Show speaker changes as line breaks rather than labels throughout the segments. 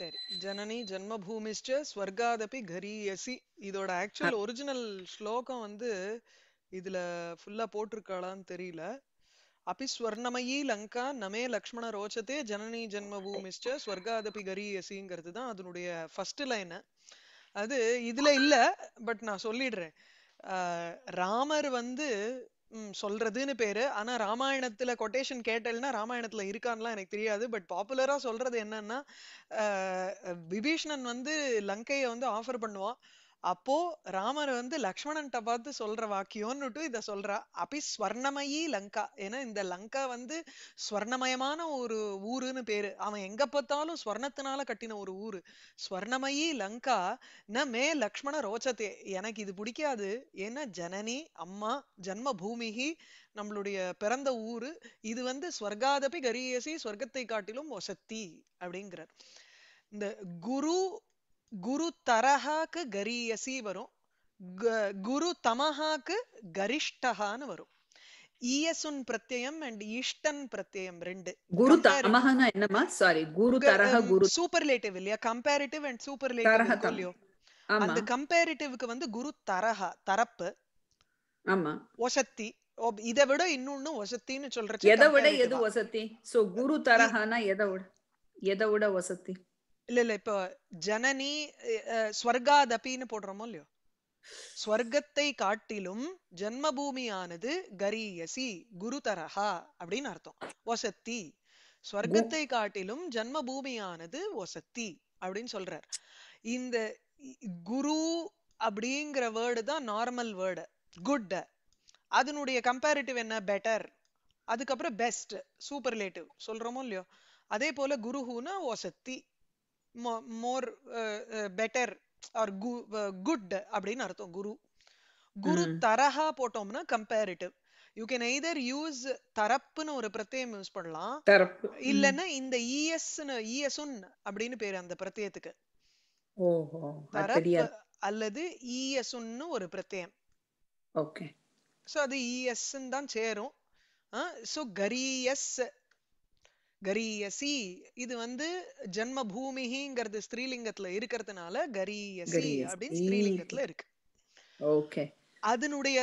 சரி ஜனனி ஜென்மபூமிஷ்ட ஸ்வர்காதபி கரியசி இதோட actual original ஸ்லோகம் வந்து இதுல ஃபுல்லா போட்டிருக்காளான்னு தெரியல அபி ஸ்வர்ணமயி லங்கா நமே லக்ஷ்மண ரோச்சதே ஜனனி ஜென்மபூமிஷ்ட ஸ்வர்காதபி கரியசிங்கிறது தான் அதனுடைய ஃபர்ஸ்ட் லைன் அது இதுல இல்ல பட் நான் சொல்லிடுறேன் ராமர் வந்து சொல்றதுன்னு பேரு ஆனா ராமாயணத்துல கொட்டேஷன் கேட்டல்னா ராமாயணத்துல இருக்கான்லாம் எனக்கு தெரியாது பட் பாப்புலரா சொல்றது என்னன்னா விபீஷணன் வந்து லங்கைய வந்து ஆஃபர் பண்ணுவான் அப்போ ராமர் வந்து லக்ஷ்மணன்ட்ட பார்த்து சொல்ற வாக்கியம்னுட்டு இதை சொல்றா அப்படி ஸ்வர்ணமயி லங்கா ஏன்னா இந்த லங்கா வந்து ஸ்வர்ணமயமான ஒரு ஊருன்னு பேரு அவன் எங்க பார்த்தாலும் ஸ்வர்ணத்தினால கட்டின ஒரு ஊரு ஸ்வர்ணமயி லங்கா ந மே லக்ஷ்மண ரோச்சத்தே எனக்கு இது பிடிக்காது ஏன்னா ஜனனி அம்மா ஜன்ம பூமிகி நம்மளுடைய பிறந்த ஊரு இது வந்து ஸ்வர்காதபி கரியசி ஸ்வர்க்கத்தை காட்டிலும் ஒசத்தி அப்படிங்கிறார் இந்த குரு குரு தரஹாக்கு கரியசி வரும் குரு தமஹாக்கு கரிஷ்டஹான்னு வரும் ஈயசுன் பிரத்யம் அண்ட் இஷ்டன் பிரத்யம் ரெண்டு
குரு தமஹனா என்னமா சாரி குரு தரஹ குரு
சூப்பர்லேட்டிவ் இல்லையா கம்பேரிட்டிவ் அண்ட் சூப்பர்லேட்டிவ் இல்லையோ அந்த கம்பேரிட்டிவ்க்கு வந்து குரு தரஹா தரப்பு ஆமா ஒசத்தி இதை விட இன்னொன்னு ஒசத்தின்னு சொல்றச்சு எதை விட எது ஒசத்தி சோ குரு தரஹானா எதை விட எதை விட ஒசத்தி இல்ல இல்ல இப்போ ஜனனி ஸ்வர்காதபின்னு போடுறோமோ இல்லையோ ஸ்வர்க்கத்தை காட்டிலும் ஜென்மபூமியானது கரியசி குருதரஹா அப்படின்னு அர்த்தம் ஒசத்தி ஸ்வர்க்கத்தை காட்டிலும் ஜென்மபூமியானது ஒசத்தி அப்படின்னு சொல்றார் இந்த குரு அப்படிங்கிற வேர்டு தான் நார்மல் வேர்டு குட் அதனுடைய கம்பேரிட்டிவ் என்ன பெட்டர் அதுக்கப்புறம் பெஸ்ட் சூப்பர்லேட்டிவ் சொல்றோமோ இல்லையோ அதே போல குருஹுனா ஒசத்தி மோர் பெட்டர் ஆர் குட் அப்படின்னு அர்த்தம் குரு குரு தரஹா போட்டோம்னா comparative you can either use தரப்புன்னு ஒரு பிரத்யம் யூஸ் பண்ணலாம் இல்லன்னா இந்த இஎஸ்னு e இஎஸ்உன் e அப்படின்னு பேரு அந்த பிரத்யத்துக்கு தரப்பு அல்லது இஎஸ்உன்னு e ஒரு பிரத்யம் ஓகே சோ அது இஎஸ்ன்னு தான் சேரும் சோ கரியஸ் கரியசி இது வந்து ஜென்ம பூமிங்கிறது ஸ்ரீலிங்கத்துல இருக்கிறதுனால கரியசி அப்படின்னு ஸ்ரீலிங்கத்துல இருக்கு ஓகே அதனுடைய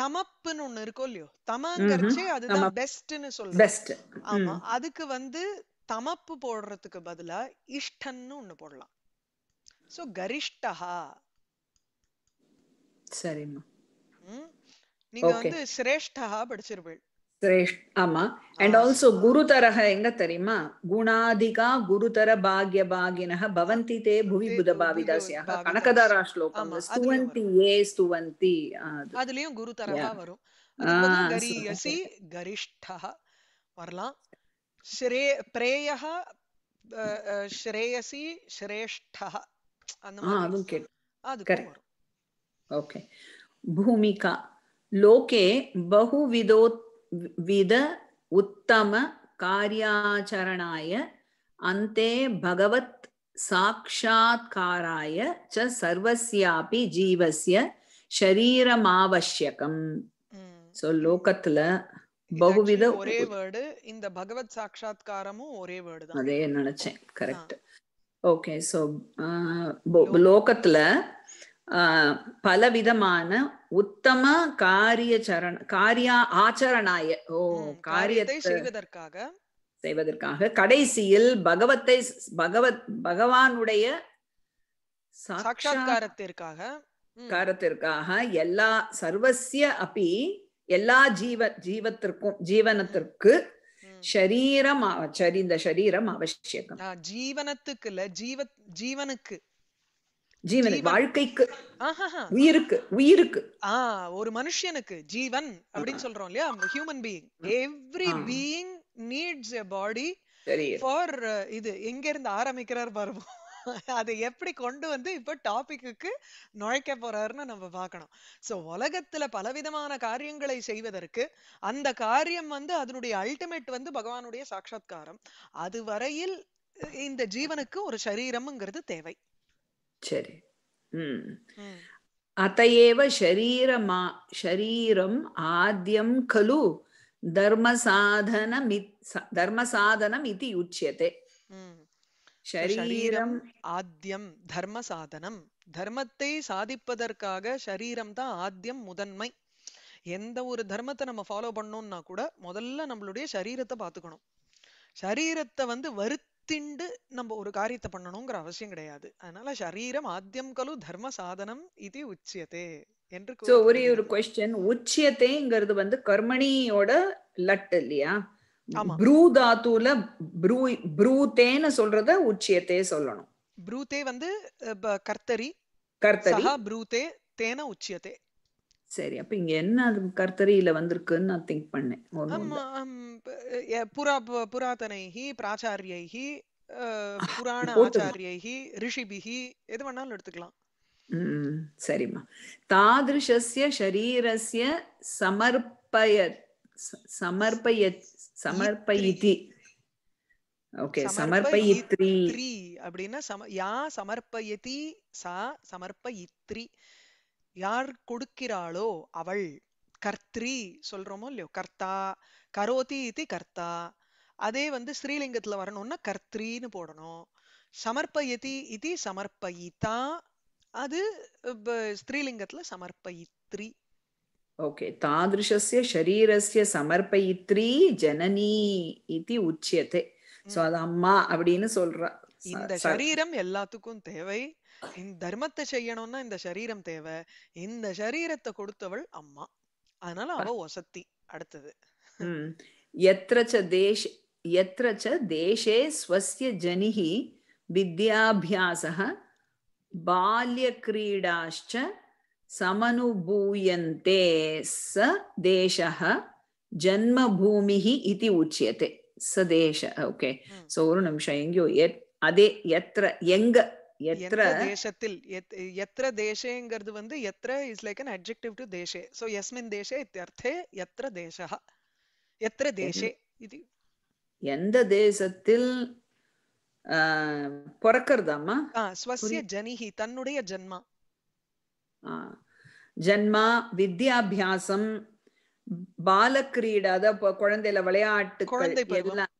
தமப்புன்னு ஒண்ணு இருக்கும் இல்லையோ தமங்கிறச்சே அதுதான் பெஸ்ட்னு சொல்றேன் ஆமா அதுக்கு வந்து தமப்பு போடுறதுக்கு பதிலா இஷ்டன்னு ஒண்ணு போடலாம் சோ கரிஷ்டஹா சரிம்மா நீங்க வந்து சிரேஷ்டஹா படிச்சிருப்பீள்
ஆமா அண்ட் ஆல்சோ தரக எங்க தெரியுமா குணாதிகா தர பாக்ய பாகினக பவந்தி தே புவி புத பாவிதாசியாக கனகதாரா ஸ்லோகம் ஸ்துவந்தி ஏ ஸ்துவந்தி
அதுலயும் வரும் கரியசி கரிஷ்டா வரலாம் ஸ்ரே ஸ்ரேயசி ஸ்ரேஷ்டா அந்த மாதிரி அது கரெக்ட்
ஓகே பூமிகா லோகே பகுவிதோத் வித உத்தம காரியாச்சரணாய அந்தே பகவத் சாட்சா்காராய ச சர்வசியாபி ஜீவசிய ஷரீரமாவசியகம் சோ லோகத்துல பகுவித ஒரே வேர்டு இந்த பகவத் சாட்சா்காரமும் ஒரே வேர்டு தான் அதே நினைச்சேன் கரெக்ட் ஓகே சோ லோகத்துல பலவிதமான உத்தம காரிய சரண காரியா ஆச்சரணாய ஓ காரியத்தை
செய்வதற்காக
செய்வதற்காக கடைசியில் பகவத்தை பகவத் பகவானுடைய சாட்சாத்காரத்திற்காக காரத்திற்காக எல்லா சர்வசிய அப்பி எல்லா ஜீவ ஜீவத்திற்கும் ஜீவனத்திற்கு சரீரம் இந்த சரீரம் அவசியம்
ஜீவனத்துக்கு இல்ல ஜீவ ஜீவனுக்கு
ஜீவனுக்கு வாழ்க்கைக்கு உயிருக்கு உயிருக்கு
ஆ ஒரு மனுஷனுக்கு ஜீவன் அப்படின்னு சொல்றோம் இல்லையா human being every being needs a body for இது எங்க இருந்து ஆரம்பிக்கிறார் பாருங்க அதை எப்படி கொண்டு வந்து இப்ப டாபிக்கு நுழைக்க போறாருன்னு நம்ம பார்க்கணும் சோ உலகத்துல பலவிதமான காரியங்களை செய்வதற்கு அந்த காரியம் வந்து அதனுடைய அல்டிமேட் வந்து பகவானுடைய சாட்சா்காரம் அது வரையில் இந்த ஜீவனுக்கு ஒரு சரீரம்ங்கிறது தேவை
சரி ம் அத்தையேவ ஷரீரமா ஷரீரம் கலு தர்மசாதனம் தர்மசாதனம் இது உச்சியதே
ஷரீரம் ஆத்தியம் தர்ம சாதனம் தர்மத்தை சாதிப்பதற்காக ஷரீரம் தான் ஆத்தியம் முதன்மை எந்த ஒரு தர்மத்தை நம்ம ஃபாலோ பண்ணோம்னா கூட முதல்ல நம்மளுடைய சரீரத்தை பாத்துக்கணும் சரீரத்தை வந்து வருத்த திண்டு நம்ம ஒரு காரியத்தை பண்ணணுங்கிற அவசியம் கிடையாது அதனால சரீரம் ஆத்தியம் கலு தர்ம சாதனம் இது உச்சியத்தே என்று ஒரே ஒரு
கொஸ்டின் உச்சியத்தைங்கிறது வந்து கர்மணியோட லட் இல்லையா ப்ரூ தாத்துல ப்ரூ ப்ரூத்தேன்னு சொல்றத உச்சியத்தே சொல்லணும்
ப்ரூத்தே வந்து கர்த்தரி கர்த்தரி ப்ரூத்தே தேன உச்சியத்தே
சரி அப்ப இங்க என்ன அது கர்த்தரியில வந்திருக்குன்னு நான் திங்க் பண்ணேன்
புரா புராதனைஹி பிராச்சாரியைஹி புராண ஆச்சாரியைஹி ரிஷிபிஹி எது வேணாலும் எடுத்துக்கலாம்
சரிம்மா தாதிருஷ்ய சரீரஸ்ய சமர்ப்பய சமர்ப்பய சமர்ப்பயிதி ஓகே சமர்ப்பயித்ரி
அப்படின்னா சம யா சமர்ப்பயதி சா சமர்ப்பயித்ரி யார் கொடுக்கிறாளோ அவள் கர்த்ரி சொல்றோமோ இல்லையோ கர்த்தா கரோதி இது கர்த்தா அதே வந்து ஸ்ரீலிங்கத்துல வரணும்னா கர்த்ரின்னு போடணும் சமர்ப்பயதி இது சமர்ப்பயிதா அது ஸ்ரீலிங்கத்துல சமர்ப்பயித்ரி
ஓகே தாதிருஷ்ய ஷரீரஸ்ய சமர்ப்பயித்ரி ஜனனி இது உச்சியத்தை சோ அது அம்மா அப்படின்னு சொல்றா
இந்த சரீரம் எல்லாத்துக்கும் தேவை இந்த தர்மத்தை செய்யணும்னா இந்த சரீரம் தேவை இந்த சரீரத்தை கொடுத்தவள் அம்மா அதனால அவ ஒசத்தி அடுத்தது
எத்திரச்ச தேஷ் எத்திரச்ச தேசே ஸ்வசிய ஜனிஹி வித்யாபியாசக பால்யக்ரீடாஷ்ச சமனுபூயந்தே ச தேசக ஜன்மபூமிஹி இது ஓகே சோ ஒரு நிமிஷம் எங்கேயோ அதே எத்திர எங்க தேசத்தில்
எத்ர தேசேங்கிறது வந்து எத்ர is like an adjective to தேசே சோ யஸ்மின் தேசே எத்ர எத்ர தேசே இது
எந்த தேசத்தில் பிறக்கிறதாமா ஸ்வசிய ஜனிஹி தன்னுடைய ஜன்மா ஜன்மா வித்யாபியாசம் பாலக்கிரீடா அதான் குழந்தையில விளையாட்டு குழந்தை பருவம்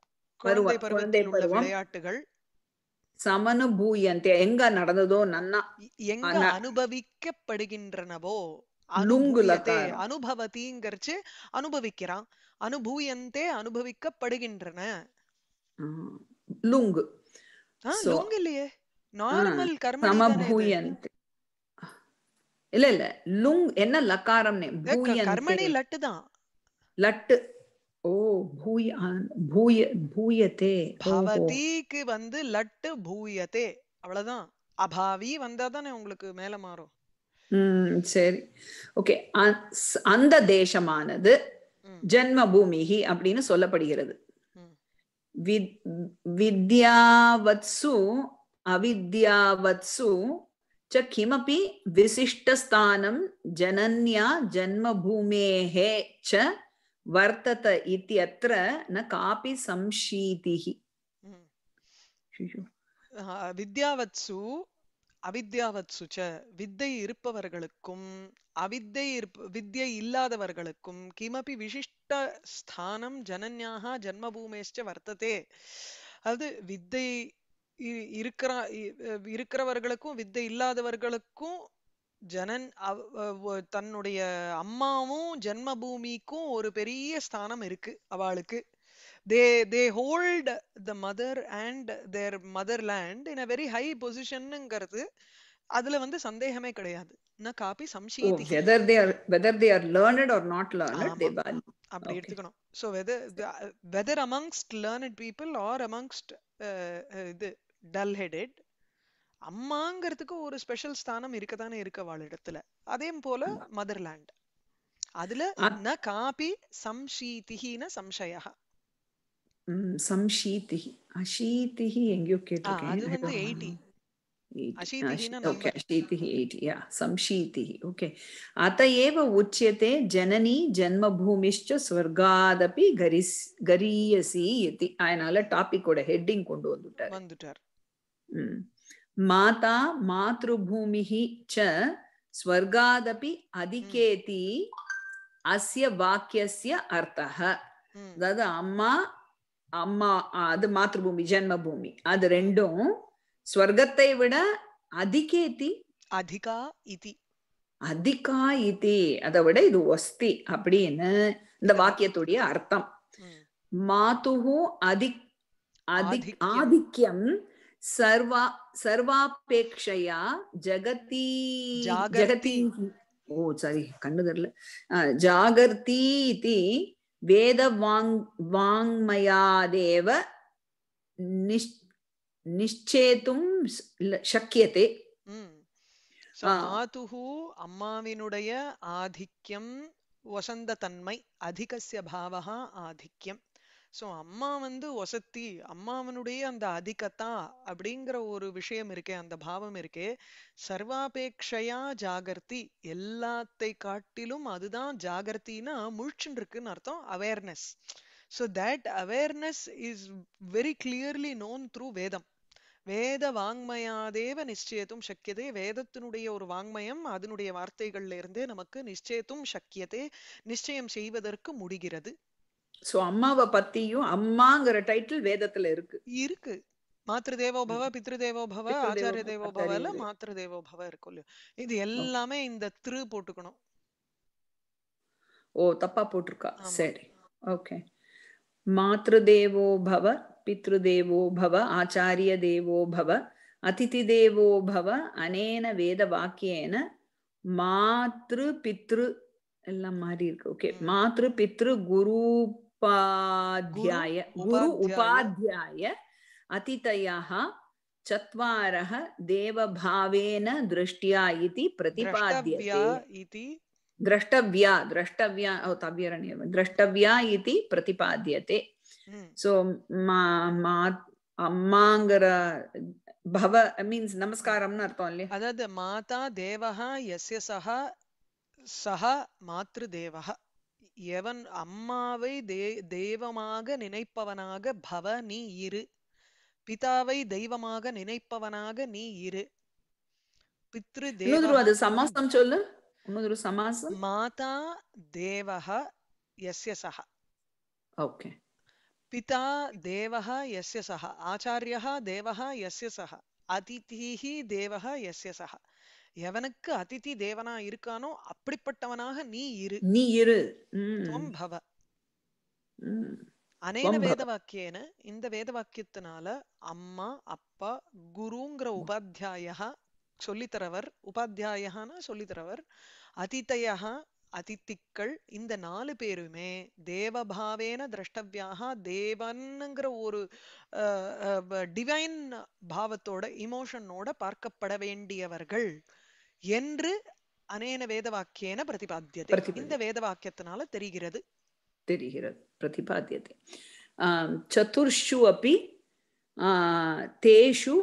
குழந்தை பருவம் விளையாட்டுகள்
சமனுபூயந்தே எங்க நடந்ததோ நன்னா
எங்க அனுபவிக்கப்படுகின்றனவோ அனுபவத்திங்கிறச்சு அனுபவிக்கிறான் அனுபூயந்தே அனுபவிக்கப்படுகின்றன
லுங்கு லுங்கு
இல்லையே நார்மல் கர்ம சமபூயந்தே
இல்ல இல்ல லுங் என்ன லக்காரம் கர்மணி லட்டு தான் லட்டு ஓ பூயான் பூய பூயத்தே பவதிக்கு
வந்து லட்டு பூயதே அவ்வளவுதான் அபாவி வந்தாதானே உங்களுக்கு மேல மாறும்
சரி ஓகே அந்த தேசமானது ஜென்மபூமிகி அப்படின்னு சொல்லப்படுகிறது வித்யாவத்சு அவித்யாவத்சு ச கிமபி விசிஷ்டஸ்தானம் ஜனன்யா ஜென்மபூமேஹே ச வர்த்தத
இத்தியத்திர ந காபி
சம்ஷீதிஹி
வித்யாவத்சு அவித்யாவத்சு ச வித்தை இருப்பவர்களுக்கும் அவித்தை இருப்ப வித்யை இல்லாதவர்களுக்கும் கிமபி விசிஷ்ட ஸ்தானம் ஜனன்யாக ஜன்மபூமேஷ்ட வர்த்ததே அதாவது வித்தை இருக்கிற இருக்கிறவர்களுக்கும் வித்தை இல்லாதவர்களுக்கும் ஜனன் தன்னுடைய அம்மாவும் ஜென்மபூமிக்கும் ஒரு பெரிய ஸ்தானம் இருக்கு அவளுக்கு they they hold the mother and their motherland in a very high பொசிஷன்ங்கிறது அதுல வந்து சந்தேகமே கிடையாது நான் காப்பி oh, சம்சீதி whether
they are whether they are learned or not learned they value அப்படி எடுத்துக்கணும்
so whether whether amongst learned people or amongst இது டல் ஹெடெட் அம்மாங்கிறதுக்கு ஒரு ஸ்பெஷல் ஸ்தானம் இருக்கத்தானே இருக்க வாழ் இடத்துல அதே போல மதர்லேண்ட் அதுல ந காபி சம்ஷீதிஹின சம்சயா
சம்ஷீதிஹி அஷீதிஹி எங்கேயோ கேட்டிருக்கேன் அது வந்து 80 अत एव उच्यते जननी ஸ்வர்காதபி கரிஸ் கரியசி இதி அதனால டாபிக்கோட ஹெட்டிங் கொண்டு வந்துட்டார் மாதா மாத்ருபூமிஹி ச ஸ்வர்காதபி அதிகேதி அஸ்ய வாக்கியஸ்ய அர்த்தக அதாவது அம்மா அம்மா அது மாத்ருபூமி ஜென்மபூமி அது ரெண்டும் ஸ்வர்கத்தை விட அதிகேதி அதிகா இதி அதிகா இதி அதை விட இது ஒஸ்தி அப்படின்னு இந்த வாக்கியத்துடைய அர்த்தம் மாதுகு அதி ஆதிக்கியம் சர்வா சர்வாபேட்சையா ஜகதி ஜகதி ஓ சாரி கண்ணு தெரியல ஜாகர்த்தி இது வேத வாங் வாங்மயாதேவ நிஷ் நிச்சேத்தும் சக்கியத்தை
மாதுஹு அம்மாவினுடைய ஆதிக்கம் வசந்த தன்மை அதிகசிய பாவகா ஆதிக்கம் சோ அம்மா வந்து ஒசத்தி அம்மாவனுடைய அந்த அதிகத்தா அப்படிங்கிற ஒரு விஷயம் இருக்கே அந்த பாவம் இருக்கே சர்வாபேக்ஷையா ஜாகர்த்தி எல்லாத்தை காட்டிலும் அதுதான் ஜாகர்த்தினா முழிச்சுருக்குன்னு இருக்குன்னு அர்த்தம் awareness so that awareness is very clearly known through வேதம் வேத வாங்மயாதேவ நிச்சயத்தும் சக்கியதே வேதத்தினுடைய ஒரு வாங்மயம் அதனுடைய வார்த்தைகள்ல இருந்தே நமக்கு நிச்சயத்தும் சக்கியதே நிச்சயம் செய்வதற்கு முடிகிறது சோ அம்மாவை பத்தியும் அம்மாங்கிற டைட்டில் வேதத்துல இருக்கு இருக்கு மாத்ரு தேவோபவ பித்ரு தேவோபவ ஆச்சாரிய தேவோபவல மாத்ரு தேவோபவ இருக்கும் இல்லையா இது எல்லாமே இந்த திரு போட்டுக்கணும்
ஓ தப்பா போட்டிருக்கா சரி ஓகே மாத்ரு தேவோ பவ பித்ரு தேவோ பவ ஆச்சாரிய தேவோ பவ அதிதி தேவோ பவ அனேன வேத வாக்கியேன மாத்ரு பித்ரு எல்லாம் மாறி இருக்கு ஓகே மாத்ரு பித்ரு குரு उपाध्याय गुरु उपाध्याय अतिथयः चत्वारः देवभावेन दृष्ट्या इति प्रतिपाद्यते इति द्रष्टव्या द्रष्टव्या तव्यरण्य द्रष्टव्या इति प्रतिपाद्यते सो हम्म। मा मा अम्माङ्गर
भव मीन्स् नमस्कारं अर्थवल्ले अदद् माता देवः यस्य सः सः मातृदेवः எவன் அம்மாவை தே தெய்வமாக நினைப்பவனாக பவ நீ இரு பிதாவை தெய்வமாக நினைப்பவனாக நீ இரு பித்ரு தேவ சமாசம் சொல்லு சமாசம் மாதா தேவஹ யஸ்ய ஓகே பிதா தேவஹ தேவஹ அதிதிஹி தேவஹ எவனுக்கு அதிதி தேவனா இருக்கானோ அப்படிப்பட்டவனாக நீ இரு நீ இரு பவ அனேன வேத வாக்கியன இந்த வேத வாக்கியத்தினால அம்மா அப்பா குருங்கிற உபாத்தியாயா சொல்லித்தரவர் உபாத்தியாயானா சொல்லித்தரவர் அதிதையா அதித்திக்கள் இந்த நாலு பேருமே தேவபாவேன திரஷ்டவியாக தேவன்ங்கிற ஒரு டிவைன் பாவத்தோட இமோஷனோட பார்க்கப்பட வேண்டியவர்கள் என்று அனேன வேத வாக்கியன பிரதிபாத்தியத்தை இந்த வேத வாக்கியத்தினால தெரிகிறது தெரிகிறது
பிரதிபாத்தியத்தை சதுர்ஷு அப்படி தேஷு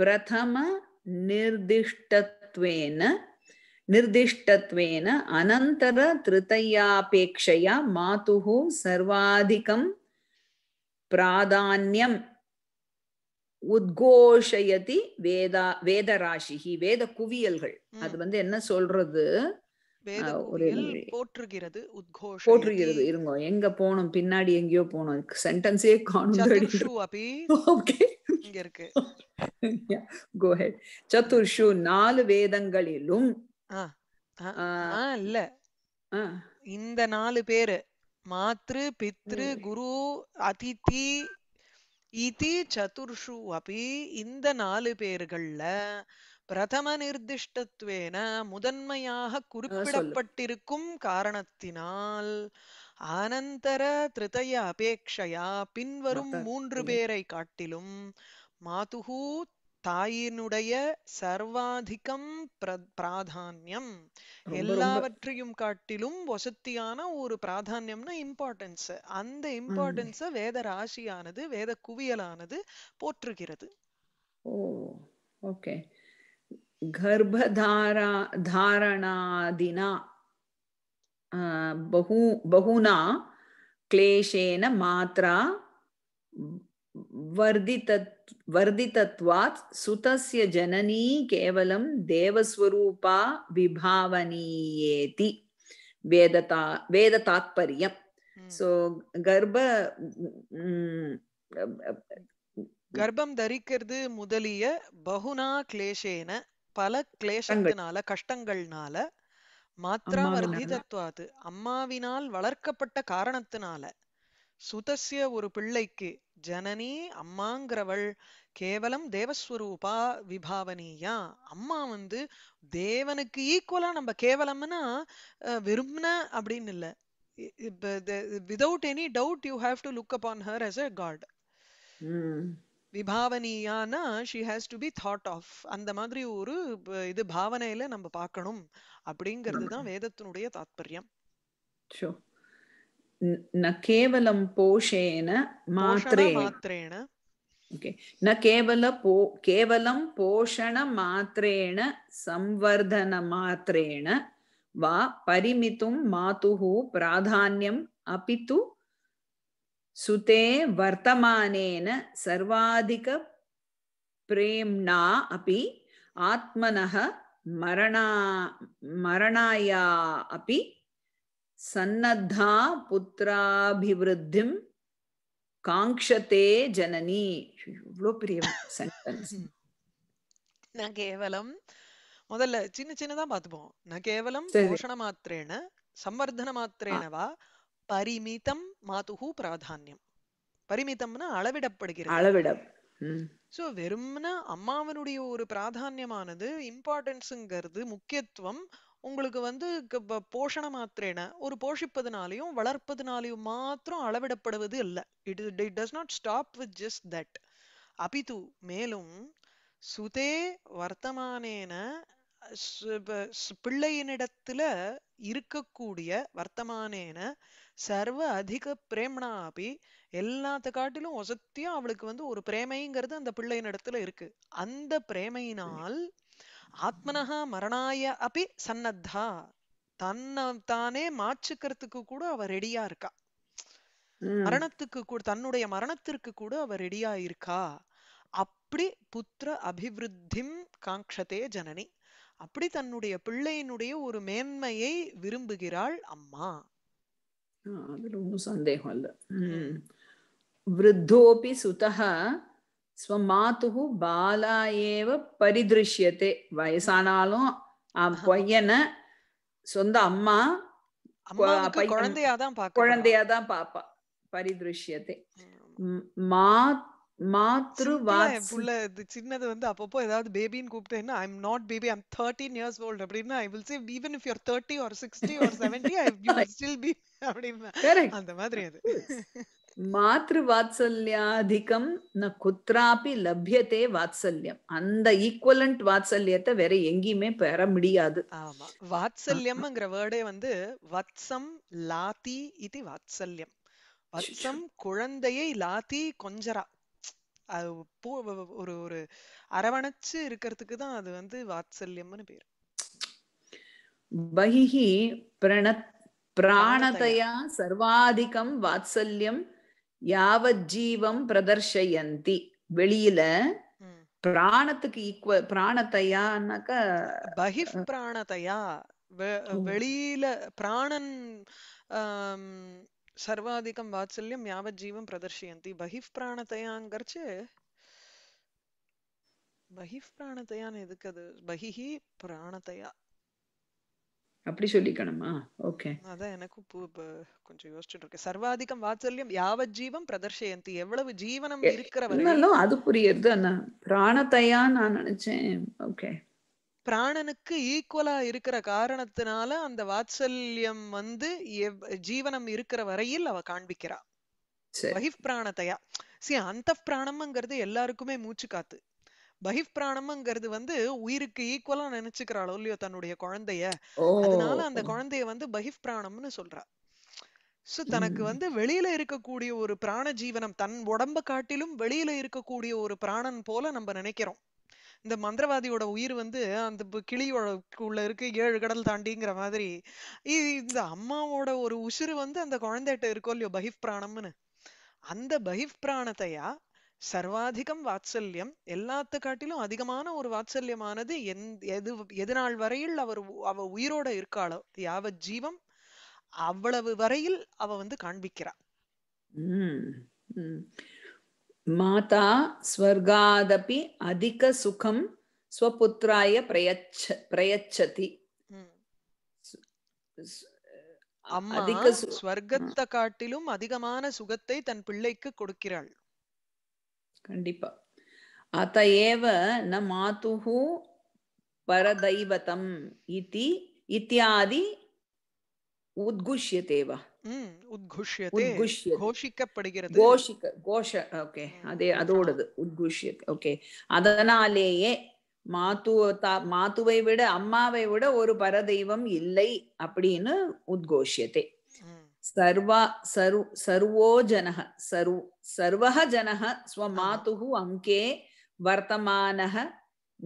பிரதம நிர்திஷ்டத்வேன நிர்திஷ்டத்வேன அனந்தர अनन्तरतृतयापेक्षया மாதுகு சர்வாதிகம் பிராதான்யம் உத்கோஷயதி வேதா வேதராசிகி வேத குவியல்கள் அது வந்து என்ன சொல்றது போற்றுகிறது போற்றுகிறது இருங்க எங்க போனோம் பின்னாடி எங்கேயோ போனோம் சென்டென்ஸே காணும் சதுர்ஷு நாலு வேதங்களிலும்
இல்ல இந்த நாலு பேரு மாத்ரு பித்ரு குரு அதித்தி இதி சதுர்ஷு அப்பி இந்த நாலு பேர்கள்ல பிரதம நிர்திஷ்டத்வேன முதன்மையாக குறிப்பிடப்பட்டிருக்கும் காரணத்தினால் ஆனந்தர திருதய அபேக்ஷையா பின்வரும் மூன்று பேரை காட்டிலும் மாதுகு தாயினுடைய சர்வாதிகம் பிராதான்யம் எல்லாவற்றையும் காட்டிலும் வசத்தியான ஒரு பிராதான்யம்னா இம்பார்ட்டன்ஸ் அந்த இம்பார்ட்டன்ஸ வேத ராசியானது வேத குவியலானது போற்றுகிறது
ஓ ஓகே கர்ப்பதாரா தாரணாதினா பகு பகுனா கிளேஷேன மாத்ரா वर्धितत् वर्धितत्वात् सुतस्य जननी केवलं देवस्वरूपा विभावनीयेति வேததா वेदतात्पर्यं सो கர்ப்ப
கர்ப்பம் தரிக்கிறது முதலிய பகுனா கிளேஷேன பல கிளேஷங்களால கஷ்டங்கள்னால மாத்திரா வர்த்திதத்துவாத்து அம்மாவினால் வளர்க்கப்பட்ட காரணத்தினால சுதசிய ஒரு பிள்ளைக்கு ஜனனி அம்மாங்கிறவள் கேவலம் தேவஸ்வரூபா விபாவனியா அம்மா வந்து தேவனுக்கு ஈக்குவலா நம்ம கேவலம்னா விரும்பின அப்படின்னு இல்ல without any doubt you have to look upon her as a god விபாவனியானா she has to be thought of அந்த மாதிரி ஒரு இது பாவனையில நம்ம பார்க்கணும் அப்படிங்கிறது தான் வேதத்தினுடைய தாத்பரியம்
न केवलं पोषेण मात्रेण ओके न केवल पो केवलं पोषणमात्रेण संवर्धनमात्रेण वा परिमितुं मातुः प्राधान्यम् अपि तु सुते वर्तमानेन सर्वाधिकप्रेम्णा अपि आत्मनः मरणा मरणाया अपि சன்னத்தா புத்திராபிவிருத்திம் காங்ஷத்தே ஜனனி இவ்வளோ பெரிய
நான் கேவலம் முதல்ல சின்ன சின்னதா பாத்துப்போம் நான் கேவலம் போஷண மாத்திரேன சம்வர்தன மாத்திரேனவா பரிமிதம் மாதுகு பிராதானியம் பரிமிதம்னா அளவிடப்படுகிறது அளவிடம் சோ வெறும்னா அம்மாவனுடைய ஒரு பிராதான்யமானது இம்பார்ட்டன்ஸ்ங்கிறது முக்கியத்துவம் உங்களுக்கு வந்து போஷண மாத்திரேன ஒரு போஷிப்பதுனாலையும் வளர்ப்பதுனாலையும் மாத்திரம் அளவிடப்படுவது இல்லை it it does not stop with just that அபிது மேலும் சுதே வர்த்தமானேன பிள்ளையினிடத்துல இருக்கக்கூடிய வர்த்தமானேன சர்வ அதிக பிரேமனா அப்படி எல்லாத்த காட்டிலும் ஒசத்தியும் அவளுக்கு வந்து ஒரு பிரேமைங்கிறது அந்த பிள்ளையினிடத்துல இருக்கு அந்த பிரேமையினால் ஆத்மனஹா மரணாய அப்படி சன்னத்தா தன்னை தானே மாச்சுக்கிறதுக்கு கூட அவ ரெடியா இருக்கா மரணத்துக்கு கூட தன்னுடைய மரணத்திற்கு கூட அவ ரெடியா இருக்கா அப்படி புத்திர அபிவிருத்திம் காங்ஷதே ஜனனி அப்படி தன்னுடைய பிள்ளையினுடைய ஒரு மேன்மையை விரும்புகிறாள் அம்மா அதுல ஒன்றும் சந்தேகம் இல்ல
விருத்தோபி சுதா ஸ்வமாத்துகு பாலா ஏவ பரிதிருஷ்யத்தே வயசானாலும் பையனை சொந்த அம்மா குழந்தையாதான் குழந்தையாதான் பாப்பா பரிதிருஷ்யத்தை மா மாத்ரு
சின்னது வந்து அப்பப்போ ஏதாவது I not baby years old thirty sixty அந்த மாதிரி அது
மாத்ருவாத்சல்யாதிகம் ந குத்ராபி லபியத்தே வாத்சல்யம் அந்த ஈக்குவலண்ட் வாத்சல்யத்தை வேற எங்கேயுமே பெற முடியாது ஆமா
வாத்சல்யம்ங்கிற வேர்டே வந்து வத்சம் லாத்தி இது வாத்சல்யம் வத்சம் குழந்தையை லாத்தி கொஞ்சரா ஒரு ஒரு அரவணைச்சு இருக்கிறதுக்கு தான் அது வந்து வாத்சல்யம்னு பேர்
பகிஹி பிரணத் பிராணதையா
சர்வாதிகம் வாத்சல்யம்
யாவஜீவம் பிரதர்ஷயந்தி வெளியில
பிராணத்துக்கு ஈக்குவல் பிராணத்தையானாக்கா பகிர் பிராணத்தையா வெளியில பிராணன் சர்வாதிகம் வாத்சல்யம் யாவத் ஜீவம் பிரதர்ஷயந்தி பகிர் பிராணத்தையாங்கிறச்சு பகிர் பிராணத்தையான்னு எதுக்கு அது பகிஹி பிராணத்தையா
அப்படி சொல்லிக்கணுமா ஓகே
அதான் எனக்கு கொஞ்சம் யோசிச்சுட்டு இருக்கேன் சர்வாதிகம் வாத்சல்யம் யாவத் ஜீவம் பிரதர்ஷயந்தி எவ்வளவு ஜீவனம் இருக்கிறவர்கள்
அது புரியுது அண்ணா பிராணத்தையா நான் நினைச்சேன் ஓகே பிராணனுக்கு
ஈக்குவலா இருக்கிற காரணத்தினால அந்த வாத்சல்யம் வந்து ஜீவனம் இருக்கிற வரையில் அவ காண்பிக்கிறா பிராணத்தையா சி அந்த பிராணம்ங்கிறது எல்லாருக்குமே மூச்சு காத்து பகிப்பிராணம்ங்கிறது வந்து உயிருக்கு ஈக்குவலா நினைச்சுக்கிறாளோ இல்லையோ தன்னுடைய குழந்தைய அதனால அந்த குழந்தைய வந்து பகிப்பிராணம்னு சொல்றா சோ தனக்கு வந்து வெளியில இருக்கக்கூடிய ஒரு பிராண ஜீவனம் தன் உடம்ப காட்டிலும் வெளியில இருக்கக்கூடிய ஒரு பிராணன் போல நம்ம நினைக்கிறோம் இந்த மந்திரவாதியோட உயிர் வந்து அந்த கிளியோட உள்ள இருக்கு ஏழு கடல் தாண்டிங்கிற மாதிரி இந்த அம்மாவோட ஒரு உசுறு வந்து அந்த குழந்தைகிட்ட இருக்கோ இல்லையோ பகிப்பிராணம்னு பிராணம்னு அந்த பகிப்பிராணத்தையா சர்வாதிகம் வாத்சல்யம் எல்லாத்து காட்டிலும் அதிகமான ஒரு வாத்சல்யமானது எந் எது எது நாள் வரையில் அவர் அவ உயிரோட இருக்காளோ யாவ ஜீவம் அவ்வளவு வரையில் அவ வந்து காண்பிக்கிறார்
மாதா ஸ்வர்காதபி அதிக சுகம் ஸ்வபுத்திராய பிரயச்ச பிரயச்சதி
அம்மா ஸ்வர்க்கத்தை காட்டிலும் அதிகமான சுகத்தை தன் பிள்ளைக்கு கொடுக்கிறாள்
கண்டிப்பா அத்த ஏவ ந மாத்து பரதைவதம் இதி இத்தியாதி உத்குஷ்யதேவா ஓகே அதே அதோடது ஓகே அதனாலேயே மாத்து மாத்துவை விட அம்மாவை விட ஒரு பரதெய்வம் இல்லை அப்படின்னு உத்கோஷியத்தை சர்வா சரு சர்வோ ஜனக சர்வ சர்வக ஜனக ஸ்வமாதுகு அங்கே வர்த்தமான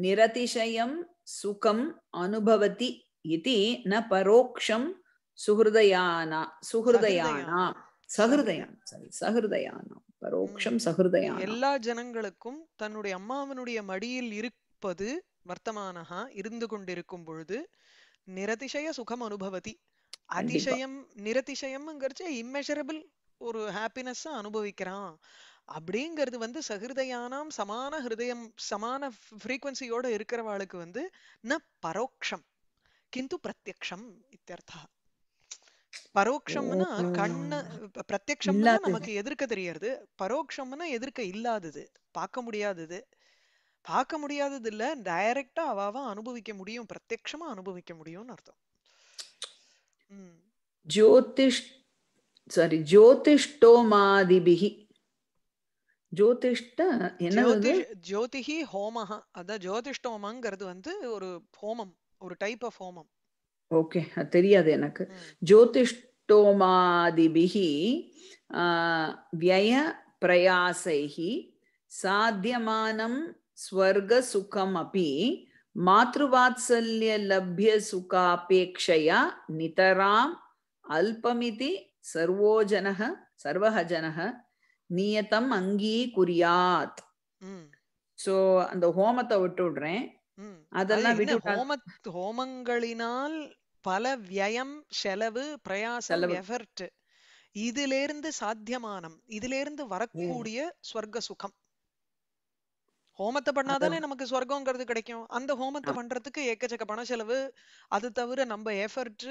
நிரதிஷயம் சுகம் அனுபவதி இது ந பரோக்ஷம் சுஹிருதயானா சுகிருதயானா சகிருதயான் சாரி சகிருதயானா பரோக்ஷம் சகிருதயான்
எல்லா ஜனங்களுக்கும் தன்னுடைய அம்மாவனுடைய மடியில் இருப்பது வர்த்தமானஹா இருந்து கொண்டிருக்கும் பொழுது நிரதிசய சுகம் அனுபவதி அதிசயம் நிரதிசயம்ங்கிறச்சு இம்மெஷரபிள் ஒரு ஹாப்பினஸ் அனுபவிக்கிறான் அப்படிங்கிறது வந்து சகிருதயானாம் சமான ஹிருதயம் சமான ஃப்ரீக்வன்சியோட இருக்கிறவாளுக்கு வந்து ந பரோக்ஷம் கிந்து பிரத்யக்ஷம் இத்தியர்த்தா பரோக்ஷம்னா கண்ணு பிரத்யக்ஷம்னா நமக்கு எதிர்க்க தெரியறது பரோக்ஷம்னா எதிர்க்க இல்லாதது பார்க்க முடியாதது பார்க்க முடியாதது இல்ல டைரக்டா அவாவா அனுபவிக்க முடியும் பிரத்யக்ஷமா அனுபவிக்க முடியும்னு அர்த்தம்
ஜோதிஷ் சாரி ஜோதிஷ்டோமாதிபிகி ஜோதிஷ்ட என்ன
ஜோதிஹி ஹோமஹ அத ஜோதிஷ்டோமங்கிறது வந்து ஒரு ஹோமம் ஒரு டைப் ஆஃப் ஹோமம்
ஓகே அது தெரியாது எனக்கு ஜோதிஷ்டோமாதிபிகி விய பிரயாசைஹி சாத்தியமானம் ஸ்வர்க சுகம் அப்படி मातृवात्सल्यलभ्यसुखापेक्षया नितराम् अल्पमिति सर्वो அல்பமிதி सर्वः जनः நியத்தம் குறியாத் சோ அந்த ஹோமத்தை விட்டு விடுறேன்
அதெல்லாம் விட்டு ஹோம ஹோமங்களினால் பல வியம் செலவு பிரயாசம் எஃபர்ட் இதிலிருந்து சாத்தியமானம் இதிலிருந்து வரக்கூடிய ஸ்வர்க்க சுகம் ஹோமத்தை பண்ணாதானே நமக்கு சொர்க்கங்கிறது கிடைக்கும் அந்த ஹோமத்தை பண்றதுக்கு எக்கச்சக்க பண செலவு அது தவிர நம்ம எஃபர்ட்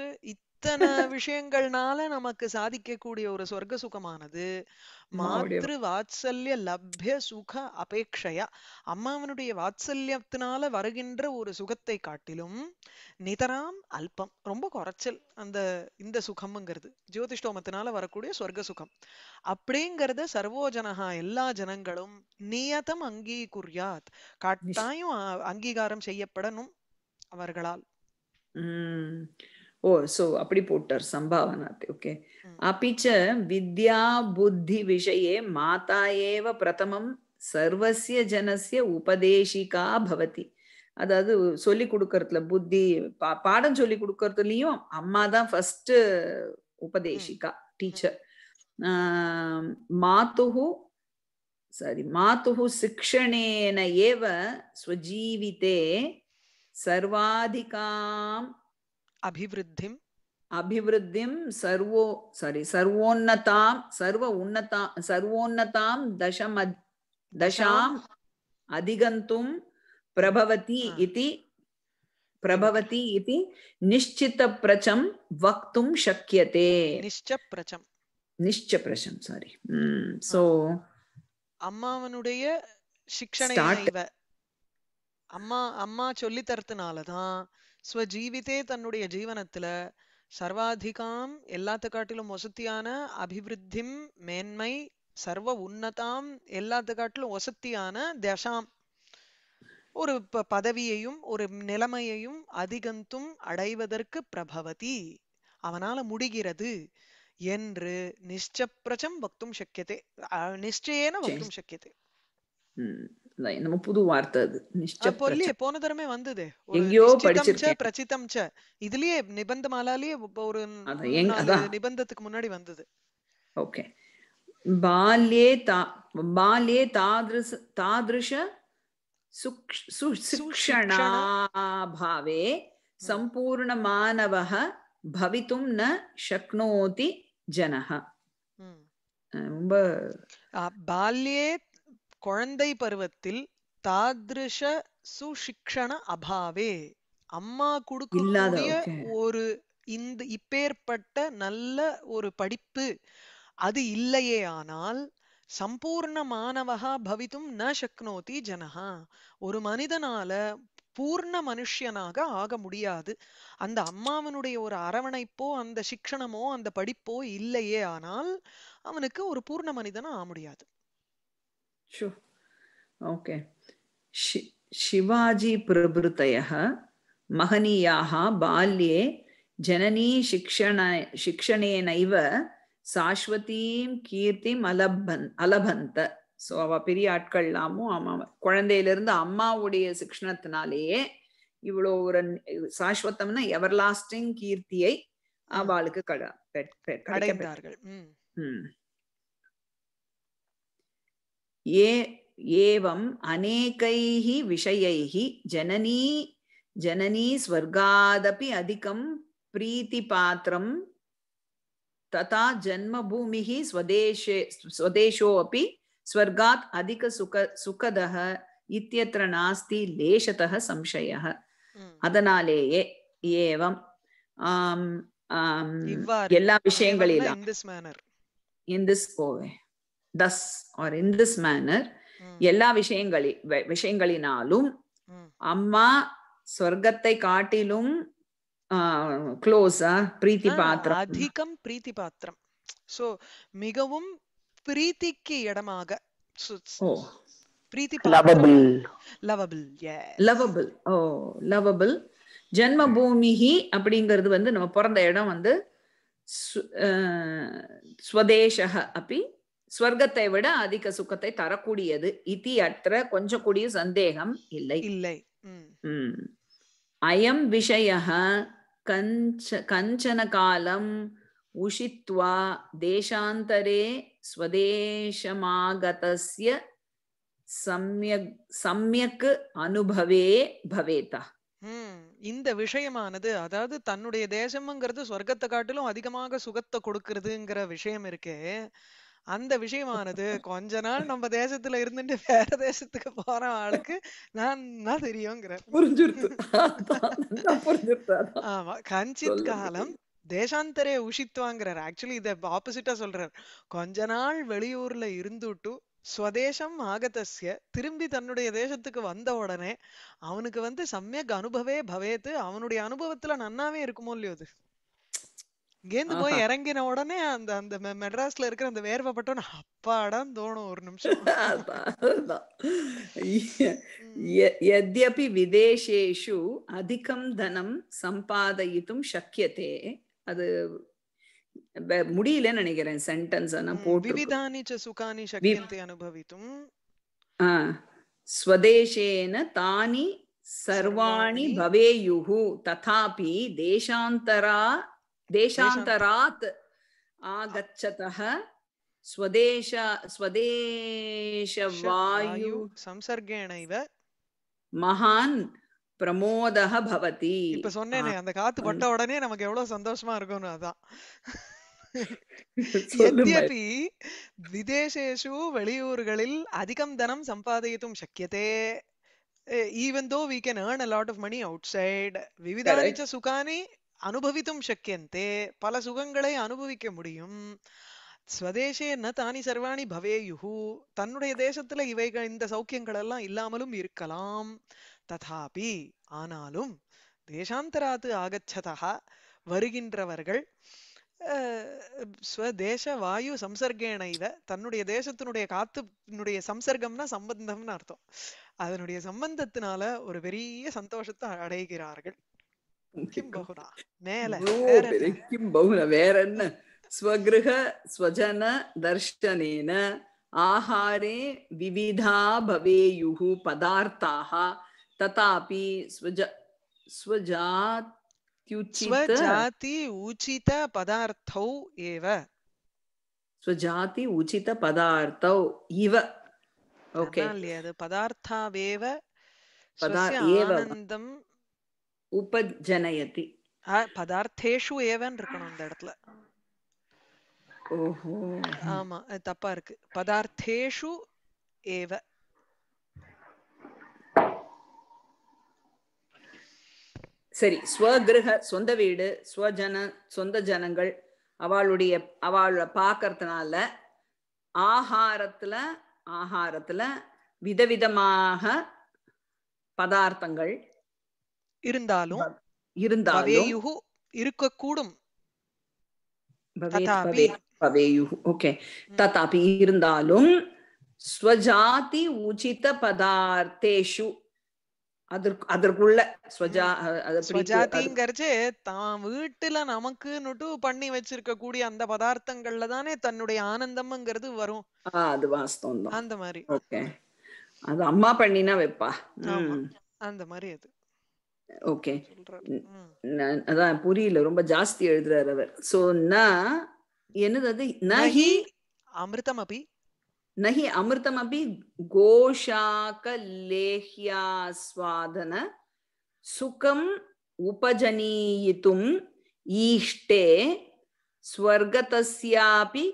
இத்தனை விஷயங்கள்னால நமக்கு சாதிக்கக்கூடிய ஒரு சொர்க்க சுகமானது மாத்திரு வாத்சல்ய லப்ய சுக அபேட்சையா அம்மாவனுடைய வாத்சல்யத்தினால வருகின்ற ஒரு சுகத்தை காட்டிலும் நிதராம் அல்பம் ரொம்ப குறைச்சல் அந்த இந்த சுகம்ங்கிறது ஜோதிஷ்டோமத்தினால வரக்கூடிய சொர்க்க சுகம் அப்படிங்கறத சர்வோஜனஹா எல்லா ஜனங்களும் நியதம் அங்கீகுரியாத் கட்டாயம் அங்கீகாரம் செய்யப்படணும் அவர்களால்
ஓ சோ அப்படி போட்டார் சம்பாவனாத் ஓகே அப்பிச்ச வித்யா புத்தி விஷயே மாதா ஏவ பிரதமம் சர்வசிய ஜனசிய உபதேசிகா பவதி அதாவது சொல்லி கொடுக்கறதுல புத்தி பா பாடம் சொல்லி கொடுக்கறதுலயும் அம்மா தான் ஃபர்ஸ்ட் உபதேசிகா டீச்சர் மாத்துஹு சாரி மாத்துஹு சிக்ஷணேன ஏவ ஸ்வஜீவிதே சர்வாதிகாம் అభివృద్ధిం అభివృద్ధిం సర్వో సారీ సర్వోన్నతాం సర్వ ఉన్నతా సర్వోన్నతాం దశమ దశాం అధిగంతుం ప్రభవతి ఇది ప్రభవతి ఇది నిశ్చితప్రచం వక్తుం శక్యతే నిశ్చప్రచం நிச்சப்பிரசம் சாரி சோ
அம்மாவனுடைய சிக்ஷனை அம்மா அம்மா சொல்லி தரதுனாலதான் ஸ்வஜீவித்தே தன்னுடைய ஜீவனத்துல சர்வாதிகாம் எல்லாத்த காட்டிலும் வசத்தியான அபிவிருத்திம் மேன்மை சர்வ உன்னதாம் எல்லாத்த காட்டிலும் வசத்தியான தசாம் ஒரு பதவியையும் ஒரு நிலைமையையும் அதிகந்தும் அடைவதற்கு பிரபவதி அவனால முடிகிறது என்று நிச்சப்பிரச்சம் வக்தும் சக்கியத்தை நிச்சயன வக்தும் சக்கியத்தை
என்னமோ புது வார்த்தை அது பொல்லியே
போன தடவை வந்தது எங்கேயோ படிச்சிருக்கேன் பிரச்சிதம் ச இதுலயே நிபந்தமாலாலேயே ஒரு நிபந்தத்துக்கு முன்னாடி வந்தது
ஓகே பால்யே தா தாதிருஷ தாதிருஷ
குழந்தை பருவத்தில் தாதிருஷ சுசிக்ஷண அபாவே அம்மா கொடுக்கக்கூடிய ஒரு இந்த இப்பேற்பட்ட நல்ல ஒரு படிப்பு அது இல்லையே ஆனால் சம்பூர்ண மாணவகா பவித்தும் ந சக்னோதி ஜனஹா ஒரு மனிதனால பூர்ண மனுஷியனாக ஆக முடியாது அந்த அம்மாவனுடைய ஒரு அரவணைப்போ அந்த சிக்ஷணமோ அந்த படிப்போ இல்லையே ஆனால் அவனுக்கு ஒரு பூர்ண மனிதனா ஆக முடியாது sure
okay Sh शिवाजी प्रभृतयः महनीयाः बाल्ये जननी शिक्षण शिक्षणेनैव சாஸ்வதீம் கீர்த்திம் அலபன் அலபந்த ஸோ அவ பெரிய ஆட்கள்லாமும் அம்மா குழந்தையிலிருந்து அம்மாவுடைய சிக்ஷணத்தினாலேயே இவ்வளோ ஒரு சாஸ்வத்தம்னா எவர்லாஸ்டிங் கீர்த்தியை அவளுக்கு கிடைத்தார்கள் ம் ஏ ஏவம் அநேகைஹி விஷயைஹி ஜனனீ ஜனனீ ஸ்வர்காதபி அதிகம் பிரீத்தி பாத்திரம் ததா ஜன்மபூமிः ஸ்வதேஷே ஸ்வதேஷோऽपि ஸ்வர்காத் அதிக சுக சுகதः இத்தியற்ற நாஸ்தி லேசத்தः சம்சயः அதனாலேயே ஏவம் எல்லா விஷயங்களிலும் in this way thus or in this manner எல்லா விஷயங்களி விஷயங்களினாலும் hmm. அம்மா சொர்க்கத்தை காட்டிலும் க்ளோஸா பிரீத்தி பாத்திரம் அதிகம்
பிரீத்தி பாத்திரம் சோ மிகவும் பிரீத்திக்கு இடமாக பிரீத்தி lovable lovable
lovable oh lovable ஜென்ம பூமி அப்படிங்கிறது வந்து நம்ம பிறந்த இடம் வந்து ஸ்வதேசக அப்படி ஸ்வர்க்கத்தை விட அதிக சுகத்தை தரக்கூடியது இதி அற்ற கொஞ்சம் கூடிய சந்தேகம் இல்லை இல்லை அயம் விஷய கஞ்ச கஞ்சன காலம் உஷித்வா தேசாந்தரே ஸ்வதேசமாகதஸ்ய சம்யக் சம்யக் அனுபவே பவேதா
இந்த விஷயமானது அதாவது தன்னுடைய தேசம்ங்கிறது சொர்க்கத்தை காட்டிலும் அதிகமாக சுகத்தை கொடுக்கறதுங்கிற விஷயம் இருக்கு அந்த விஷயமானது கொஞ்ச நாள் நம்ம தேசத்துல இருந்துட்டு வேற தேசத்துக்கு போற ஆளுக்கு நான் தெரியுங்கிற தெரியுங்கிறேன் ஆமா கஞ்சித் காலம் தேசாந்தரே உஷித்துவாங்கிறார் ஆக்சுவலி இத ஆப்போசிட்டா சொல்றார் கொஞ்ச நாள் வெளியூர்ல இருந்துட்டு ஸ்வதேசம் ஆகதஸ்ய திரும்பி தன்னுடைய தேசத்துக்கு வந்த உடனே அவனுக்கு வந்து சமயக் அனுபவே பவேத்து அவனுடைய அனுபவத்துல நன்னாவே இருக்குமோ இல்லையோ அது இங்கேந்து போய் இறங்கின உடனே அந்த அந்த மெட்ராஸ்ல இருக்கிற அந்த வேர்வை பட்டம் அப்பாடம் தோணும் ஒரு நிமிஷம்
எத்யபி விதேசேஷு அதிகம் தனம் சம்பாதயித்தும் சக்கியத்தே அது முடியல நினைக்கிறேன் சென்டென்ஸ் நான் போட்டு
விவிதானி ச சுகானி சக்கியந்தே அனுபவித்தும்
ஸ்வதேசேன தானி சர்வாணி பவேயுஹு ததாபி தேசாந்தரா देशान्तरात् आगच्छतः स्वदेश
स्वदेशवायु संसर्गेणैव மகான் பிரமோதக பவதி இப்ப சொன்னேனே அந்த காத்து பட்ட உடனே நமக்கு எவ்வளவு சந்தோஷமா இருக்கும்னு அதான் யத்யபி விதேசேஷு வெளியூர்களில் அதிகம் தனம் சம்பாதயித்தும் சக்கியதே even though we can earn a lot of money outside விவிதானிச்ச சுகானி அனுபவித்தும் சக்கியந்தே பல சுகங்களை அனுபவிக்க முடியும் ஸ்வதேசே ந தானி சர்வாணி பவேயுகு தன்னுடைய தேசத்துல இவைகள் இந்த சௌக்கியங்கள் எல்லாம் இல்லாமலும் இருக்கலாம் ததாபி ஆனாலும் தேசாந்தராத்து ஆகச்சதா வருகின்றவர்கள் ஸ்வதேச வாயு சம்சர்கேன தன்னுடைய தேசத்தினுடைய காத்துனுடைய சம்சர்க்கம்னா சம்பந்தம்னு அர்த்தம் அதனுடைய சம்பந்தத்தினால ஒரு பெரிய சந்தோஷத்தை அடைகிறார்கள் கிம்பகுனா
ஆஹாரே விவிதா பவேயுஹு பதார்த்தாக ததாபி ஸ்வஜ ஸ்வஜாத்யுச்சித உச்சித பதார்த்தௌ ஏவ ஸ்வஜாதி உச்சித பதார்த்தௌ இவ ஓகே
பதார்த்தாவேவ
பதார்த்தம்
உபஜனயதி பதார்த்தேஷு ஏவன் இருக்கணும் அந்த இடத்துல ஆமா தப்பா இருக்கு பதார்த்தேஷு ஏவ
சரி ஸ்வகிரக சொந்த வீடு ஸ்வஜன சொந்த ஜனங்கள் அவளுடைய அவளை பார்க்கறதுனால ஆகாரத்துல ஆகாரத்துல விதவிதமாக
பதார்த்தங்கள் இருந்தாலும் இருக்கக்கூடும்
ஓகே ததாபி இருந்தாலும் ஸ்வஜாதி உச்சித பதார்த்தேஷு அதற்கு அதற்குள்ள ஸ்வஜாதிங்கிறது
தான் வீட்டுல நமக்குன்னுட்டு பண்ணி வச்சிருக்க கூடிய அந்த பதார்த்தங்கள்ல தானே தன்னுடைய ஆனந்தம்ங்கிறது வரும்
அது வாஸ்தவம் அந்த மாதிரி ஓகே அது அம்மா பண்ணினா வைப்பா அந்த மாதிரி அது ஓகே அதான் புரியல ரொம்ப ஜாஸ்தி எழுதுறாரு அவர் சோ நான் என்னது அது நஹி அமிர்தம் அபி நஹி அமிர்தம் அபி கோஷாக லேஹ்யாஸ்வாதன சுகம் உபஜனீயித்தும் ஈஷ்டே ஸ்வர்கதஸ்யாபி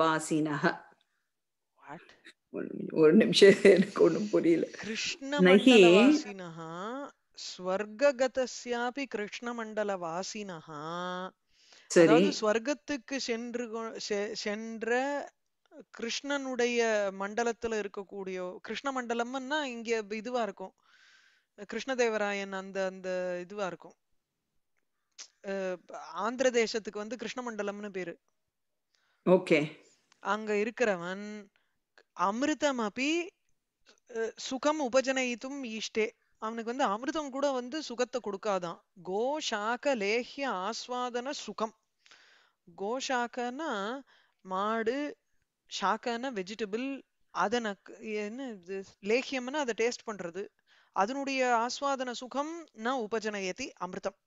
வாசினக ஒரு நிமிஷம் எனக்கு ஒண்ணும்
புரியல நகி ஸ்வர்ககதஸ்யாபி கிருஷ்ணமண்டல வாசினஹ சரி ஸ்வர்கத்துக்கு சென்று சென்ற கிருஷ்ணனுடைய மண்டலத்துல இருக்கக்கூடிய கிருஷ்ண மண்டலம்னா இங்க இதுவா இருக்கும் கிருஷ்ணதேவராயன் அந்த அந்த இதுவா இருக்கும் ஆந்திர தேசத்துக்கு வந்து கிருஷ்ணமண்டலம்னு பேரு ஓகே அங்க இருக்கிறவன் அமிர்தமபி சுகம் உபஜனயித்தும் ஈஷ்டே அவனுக்கு வந்து அமிர்தம் கூட வந்து சுகத்தை கொடுக்காதான் கோஷாக்க லேஹ்ய ஆஸ்வாதன சுகம் கோஷாக்கன்னா மாடு ஷாக்கன்னா வெஜிடபிள் அதை என்ன இது லேஹியம்னா அதை டேஸ்ட் பண்றது அதனுடைய ஆஸ்வாதன சுகம் ந உபஜனயதி அமிர்தம்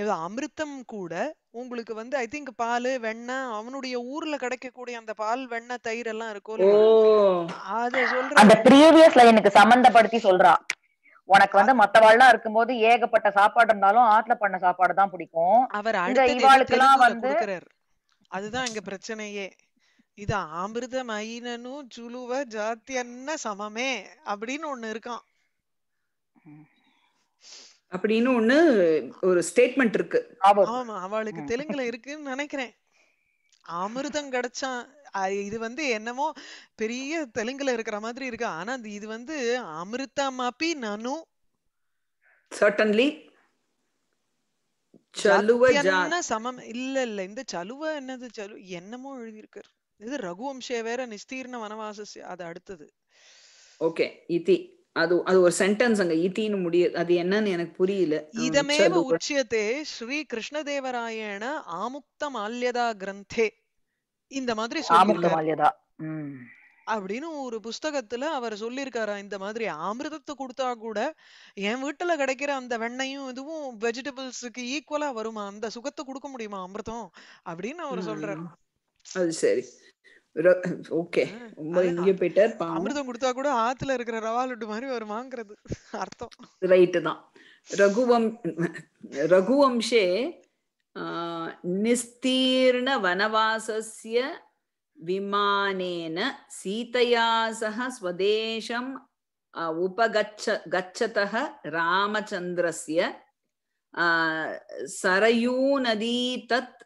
இது அமிர்தம் கூட உங்களுக்கு வந்து ஐ திங்க் பால், வெண்ணெய் அவனுடைய ஊர்ல கிடைக்கக்கூடிய அந்த பால், வெண்ணெய், தயிர் எல்லாம் இருக்கும் அத மேடம். அந்த ப்ரீவியஸ்
லைனுக்கு சம்பந்தப்படுத்தி சம்மந்தப்படுத்தி சொல்றா. உனக்கு மத்த வந்து மத்தவாள்லாம் இருக்கும்போது ஏகப்பட்ட சாப்பாடு இருந்தாலும்
ஆட்ல பண்ண சாப்பாடு தான் பிடிக்கும் அவர் இங்க அடுத்த வந்து அதுதான் இங்க பிரச்சனையே. இது அமிர்த ஐனனும் சுளுவ ஜாத்தியன்ன சமமே அப்படின்னு ஒண்ணு இருக்கான்
அப்படின்னு ஒண்ணு
ஒரு ஸ்டேட்மெண்ட் இருக்கு ஆமா அவளுக்கு தெலுங்குல இருக்குன்னு நினைக்கிறேன் அமிர்தம் கிடைச்சா இது வந்து என்னமோ பெரிய தெலுங்குல இருக்கிற மாதிரி இருக்கு ஆனா இது வந்து அமிர்தா மாப்பி நனு சர்டன்லி சலுவ சமம் இல்ல இல்ல இந்த சலுவ என்னது சலு என்னமோ எழுதியிருக்கு இது ரகுவம்சே வேற நிஸ்தீர்ண வனவாச அது அடுத்தது
ஓகே இதி அது அது ஒரு சென்டென்ஸ் அங்க இத்தின்னு முடிய அது என்னன்னு எனக்கு புரியல இதமேவ
உச்சியத்தே ஸ்ரீ கிருஷ்ணதேவராயண ஆமுக்த மால்யதா கிரந்தே இந்த மாதிரி மால்யதா அப்படின்னு ஒரு புஸ்தகத்துல அவர் சொல்லியிருக்காரா இந்த மாதிரி அமிர்தத்தை கொடுத்தா கூட என் வீட்டுல கிடைக்கிற அந்த வெண்ணையும் இதுவும் வெஜிடபிள்ஸுக்கு ஈக்குவலா வருமா அந்த சுகத்தை கொடுக்க முடியுமா அமிர்தம் அப்படின்னு அவர் சொல்றாரு
அது சரி ஓகே ரொம்ப இங்க அமிர்தம்
கொடுத்தா கூட ஆத்துல இருக்கிற ரவா லட்டு மாதிரி ஒரு வாங்குறது அர்த்தம்
ரைட்டு தான் ரகுவம் ரகுவம்சே நிஸ்தீர்ண வனவாசஸ்ய விமானேன சீதையா சக ஸ்வதேசம் உபகச்ச கச்சதः ராமச்சந்திரஸ்ய சரயூநதி தத்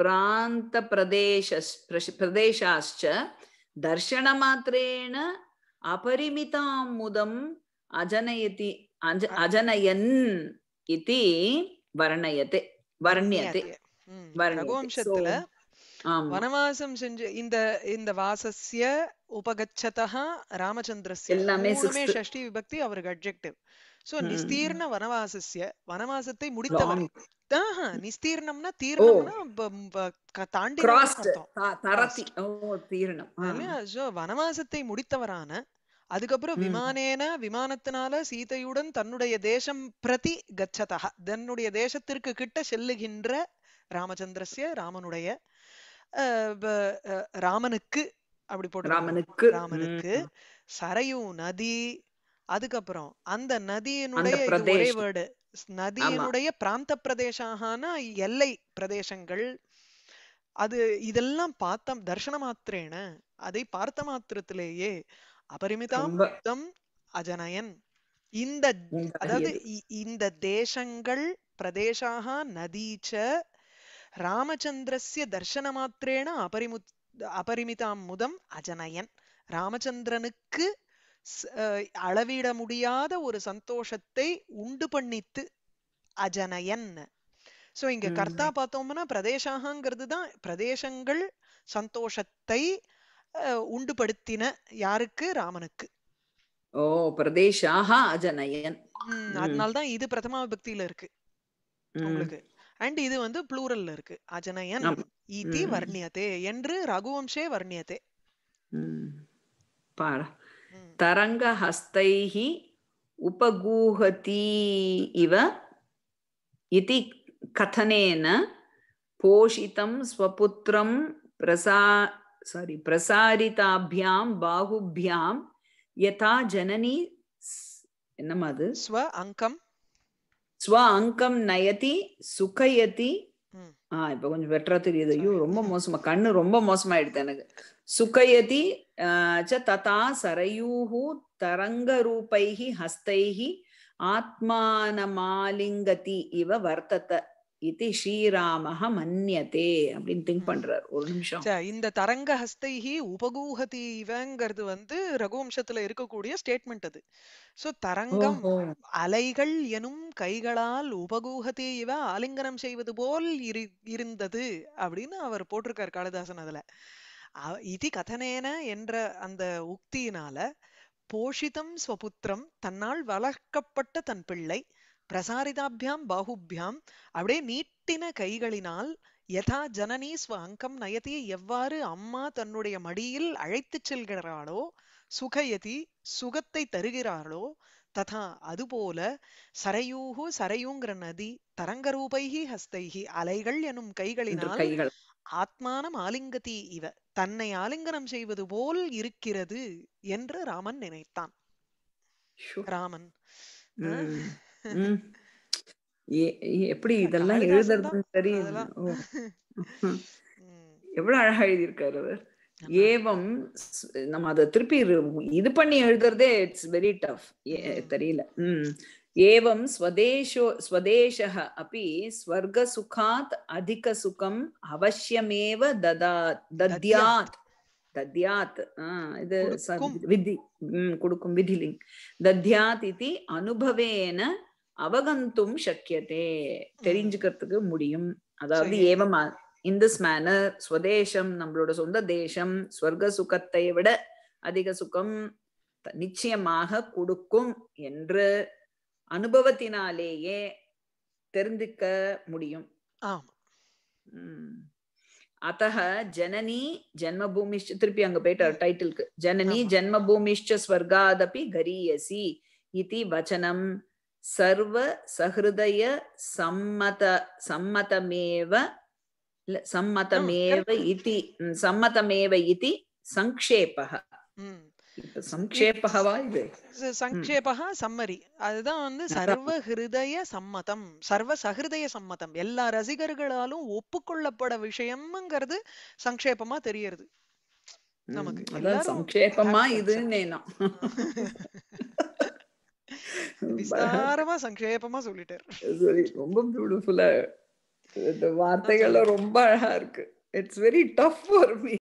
प्रान्तप्रदेश प्रदेशाश्च दर्शनमात्रेण अपरिमितां मुदम् अजनयति अज अजनयन् इति वर्णयते वर्ण्यते
ரகுவம்சத்துல வனவாசம் செஞ்சு இந்த இந்த வாசஸ்ய உபகச்சதா ராமச்சந்திரஸ்ய எல்லாமே ஷஷ்டி விபக்தி அவருக்கு அப்ஜெக்டிவ் சோ நிஸ்தீர்ண வனவாசஸ்ய வனவாசத்தை முடித்தவன் நிஸ்தீர்ணம்னா தீர்ணம்னா தாண்டி வனவாசத்தை முடித்தவரான அதுக்கப்புறம் விமானேன விமானத்தினால சீதையுடன் தன்னுடைய தேசம் பிரதி கச்சதா தன்னுடைய தேசத்திற்கு கிட்ட செல்லுகின்ற ராமச்சந்திரசிய ராமனுடைய ராமனுக்கு அப்படி போட்டு ராமனுக்கு ராமனுக்கு சரையூ நதி அதுக்கப்புறம் அந்த நதியினுடைய ஒரே வேர்டு நதியினுடைய பிராந்த பிரதேசாகனா எல்லை பிரதேசங்கள் அது இதெல்லாம் பார்த்த தர்சன மாத்திரேன அதை பார்த்த மாத்திரத்திலேயே அபரிமிதாம் அஜனயன் இந்த அதாவது இந்த தேசங்கள் பிரதேசாக நதீச்ச ராமச்சந்திரசிய தர்சன மாத்திரேன அபரிமு அபரிமிதாம் முதம் அஜனயன் ராமச்சந்திரனுக்கு அளவிட முடியாத ஒரு சந்தோஷத்தை உண்டு பண்ணித்து அஜனயன் சோ இங்க கர்த்தா பார்த்தோம்னா பிரதேசாகங்கிறது தான் பிரதேசங்கள் சந்தோஷத்தை உண்டு படுத்தின யாருக்கு ராமனுக்கு ஓ பிரதேசாக
அஜனயன்
அதனாலதான் இது பிரதமா பக்தியில இருக்கு உங்களுக்கு அண்ட் இது வந்து ப்ளூரல்ல இருக்கு அஜனயன் ஈதி வர்ணியதே என்று ரகுவம்சே வர்ணியதே
பாரா तरङ्गहस्तैः उपगूहती இவ இதி கதனேன போஷிதம் ஸ்வபுத்திரம் பிரசா சாரி பிரசாரிதாபியாம் பாகுபியாம் யதா ஜனனி என்னமா அது ஸ்வ அங்கம் ஸ்வ அங்கம் நயதி சுகயதி ஆஹ் இப்ப கொஞ்சம் பெட்டரா தெரியுது ஐயோ ரொம்ப மோசமா கண்ணு ரொம்ப மோசமா எடுத்து எனக்கு சுகயதி च तथा सरयूः तरङ्गरूपैः हस्तैः ஆத்மானமாலிங்கதி இவ வர்த்தத இது ஸ்ரீராமஹ மன்யதே அப்படின்னு திங்க் பண்றாரு ஒரு நிமிஷம்
இந்த தரங்க ஹஸ்தைஹி உபகூஹதி இவங்கிறது வந்து ரகுவம்சத்துல இருக்கக்கூடிய ஸ்டேட்மெண்ட் அது சோ தரங்கம் அலைகள் எனும் கைகளால் உபகூஹதி இவ ஆலிங்கனம் செய்வது போல் இரு இருந்தது அப்படின்னு அவர் போட்டிருக்கார் காளிதாசன் அதுல இது கதனேன என்ற அந்த உக்தியினால போஷிதம் ஸ்வபுத்திரம் தன்னால் வளர்க்கப்பட்ட தன் பிள்ளை பிரசாரிதாபியாம் பாகுபியாம் அப்படியே நீட்டின கைகளினால் யதா ஜனனி ஸ்வ அங்கம் நயதி எவ்வாறு அம்மா தன்னுடைய மடியில் அழைத்துச் செல்கிறாளோ சுகயதி சுகத்தை தருகிறாளோ ததா அதுபோல சரையூகு சரையூங்கிற நதி தரங்கரூபைகி ஹஸ்தைகி அலைகள் எனும் கைகளினால் ஆத்மானம் ஆலிங்கதி இவ தன்னை ஆலிங்கனம் செய்வது போல் இருக்கிறது என்று ராமன் நினைத்தான் ராமன்
எப்படி இதெல்லாம் எழுதுறது சரி எவ்வளவு அழகா எழுதியிருக்காரு அவர் ஏவம் நம்ம அதை திருப்பி இது பண்ணி எழுதுறதே இட்ஸ் வெரி டஃப் தெரியல உம் ஏவம் ஸ்வதேஷோ एवं स्वदेशो स्वदेशः अपि स्वर्गसुखात् अधिकसुखम् अवश्यमेव ददात् தத்யாத் दद्यात् இது விதி கொடுக்கும் விதிலிங் தத்யாத் இது அனுபவேன அவகந்தும் சக்கியதே தெரிஞ்சுக்கிறதுக்கு முடியும் அதாவது ஏவம் இந்த ஸ்மேனர் ஸ்வதேசம் நம்மளோட சொந்த தேசம் ஸ்வர்க சுகத்தை விட அதிக சுகம் நிச்சயமாக கொடுக்கும் என்று அனுபவத்தினாலேயே தெரிந்துக்க முடியும் அத்தக ஜனனி ஜென்மபூமி திருப்பி அங்க போயிட்டார் டைட்டிலுக்கு ஜனனி ஜென்மபூமிஷ்ச ஸ்வர்காதபி கரியசி இது வச்சனம் சர்வ சஹிருதய சம்மத சம்மதமேவ சம்மதமேவ இதி சம்மதமேவ இதி சங்கேப
சங்கேபகா சம்மரி அதுதான் வந்து சம்மதம் சர்வ சம்மதம் எல்லா ரசிகர்களாலும் ஒப்புக்கொள்ளப்பட விஷயம்ங்கிறது சங்கேபமா தெரியறது நமக்கு விசாரமா சங்கேபமா சொல்லிட்டாரு
ரொம்ப வார்த்தைகள்ல ரொம்ப அழகா இருக்கு it's very tough for me